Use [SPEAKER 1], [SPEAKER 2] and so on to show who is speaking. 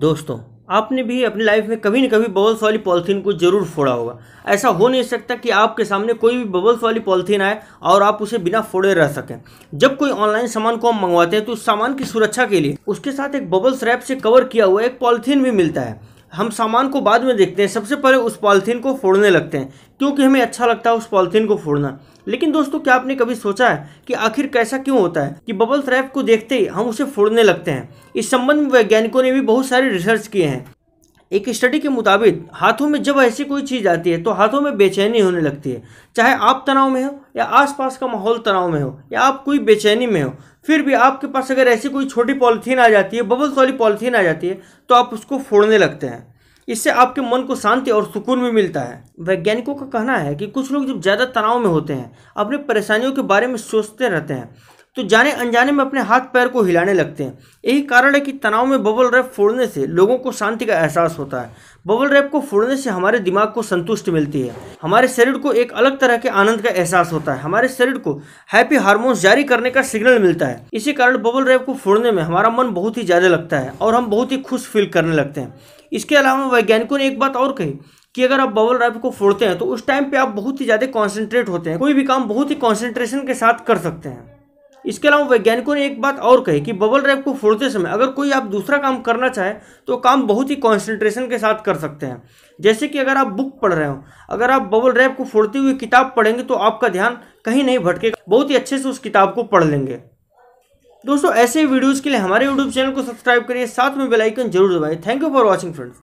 [SPEAKER 1] दोस्तों आपने भी अपनी लाइफ में कभी ना कभी बबल्स वाली पॉलीथीन को जरूर फोड़ा होगा ऐसा हो नहीं सकता कि आपके सामने कोई भी बबल्स वाली पॉलीथीन आए और आप उसे बिना फोड़े रह सकें जब कोई ऑनलाइन सामान को हम मंगवाते हैं तो उस सामान की सुरक्षा के लिए उसके साथ एक बबल्स रैप से कवर किया हुआ एक पॉलीथीन भी मिलता है हम सामान को बाद में देखते हैं सबसे पहले उस पॉलीथीन को फोड़ने लगते हैं क्योंकि हमें अच्छा लगता है उस पॉलीथीन को फोड़ना लेकिन दोस्तों क्या आपने कभी सोचा है कि आखिर कैसा क्यों होता है कि बबल रैप को देखते ही हम उसे फोड़ने लगते हैं इस संबंध में वैज्ञानिकों ने भी बहुत सारे रिसर्च किए हैं एक स्टडी के मुताबिक हाथों में जब ऐसी कोई चीज़ आती है तो हाथों में बेचैनी होने लगती है चाहे आप तनाव में हो या आसपास का माहौल तनाव में हो या आप कोई बेचैनी में हो फिर भी आपके पास अगर ऐसी कोई छोटी पॉलीथीन आ जाती है बबल्स वाली पॉलीथीन आ जाती है तो आप उसको फोड़ने लगते हैं इससे आपके मन को शांति और सुकून भी मिलता है वैज्ञानिकों का कहना है कि कुछ लोग जब ज़्यादा तनाव में होते हैं अपनी परेशानियों के बारे में सोचते रहते हैं तो जाने अनजाने में अपने हाथ पैर को हिलाने लगते हैं यही कारण है कि तनाव में बबल रैप फोड़ने से लोगों को शांति का एहसास होता है बबल रैप को फोड़ने से हमारे दिमाग को संतुष्ट मिलती है हमारे शरीर को एक अलग तरह के आनंद का एहसास होता है हमारे शरीर को हैप्पी हार्मोन्स जारी करने का सिग्नल मिलता है इसी कारण बबल रैप को फोड़ने में हमारा मन बहुत ही ज़्यादा लगता है और हम बहुत ही खुश फील करने लगते हैं इसके अलावा वैज्ञानिकों ने एक बात और कही कि अगर आप बबल रैप को फोड़ते हैं तो उस टाइम पे आप बहुत ही ज़्यादा कॉन्सेंट्रेट होते हैं कोई भी काम बहुत ही कॉन्सेंट्रेशन के साथ कर सकते हैं इसके अलावा वैज्ञानिकों ने एक बात और कही कि बबल रैप को फोड़ते समय अगर कोई आप दूसरा काम करना चाहे तो काम बहुत ही कॉन्सेंट्रेशन के साथ कर सकते हैं जैसे कि अगर आप बुक पढ़ रहे हो अगर आप बबल रैप को फोड़ते हुए किताब पढ़ेंगे तो आपका ध्यान कहीं नहीं भटकेगा बहुत ही अच्छे से उस किताब को पढ़ लेंगे दोस्तों ऐसे वीडियोज़ के लिए हमारे यूट्यूब चैनल को सब्सक्राइब करिए साथ में बेलाइकन जरूर दबाएँ thank you for watching friends